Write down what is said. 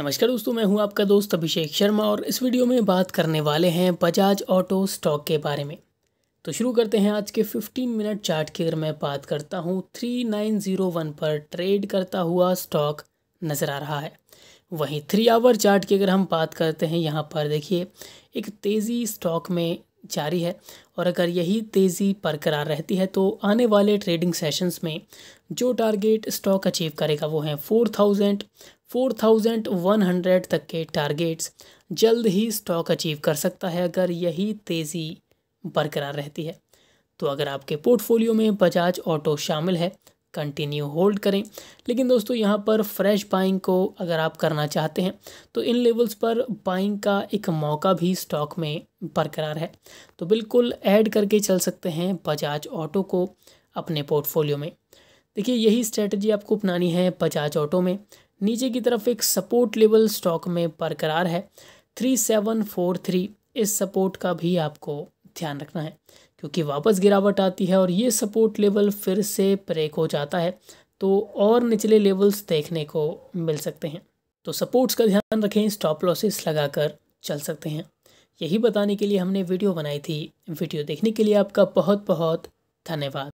नमस्कार दोस्तों मैं हूं आपका दोस्त अभिषेक शर्मा और इस वीडियो में बात करने वाले हैं बजाज ऑटो स्टॉक के बारे में तो शुरू करते हैं आज के 15 मिनट चार्ट की अगर मैं बात करता हूं 3901 पर ट्रेड करता हुआ स्टॉक नज़र आ रहा है वहीं थ्री आवर चार्ट की अगर हम बात करते हैं यहाँ पर देखिए एक तेज़ी स्टॉक में जारी है और अगर यही तेज़ी बरकरार रहती है तो आने वाले ट्रेडिंग सेशंस में जो टारगेट स्टॉक अचीव करेगा वो है four thousand four thousand one hundred तक के टारगेट्स जल्द ही स्टॉक अचीव कर सकता है अगर यही तेज़ी बरकरार रहती है तो अगर आपके पोर्टफोलियो में बजाज ऑटो शामिल है कंटिन्यू होल्ड करें लेकिन दोस्तों यहाँ पर फ्रेश बाइंग को अगर आप करना चाहते हैं तो इन लेवल्स पर बाइंग का एक मौका भी स्टॉक में बरकरार है तो बिल्कुल ऐड करके चल सकते हैं बजाज ऑटो को अपने पोर्टफोलियो में देखिए यही स्ट्रेटजी आपको अपनानी है बजाज ऑटो में नीचे की तरफ एक सपोर्ट लेवल स्टॉक में बरकरार है थ्री सेवन फोर थ्री इस सपोर्ट का भी आपको ध्यान रखना है क्योंकि वापस गिरावट आती है और ये सपोर्ट लेवल फिर से ब्रेक हो जाता है तो और निचले लेवल्स देखने को मिल सकते हैं तो सपोर्ट्स का ध्यान रखें स्टॉप लॉसेस लगाकर चल सकते हैं यही बताने के लिए हमने वीडियो बनाई थी वीडियो देखने के लिए आपका बहुत बहुत धन्यवाद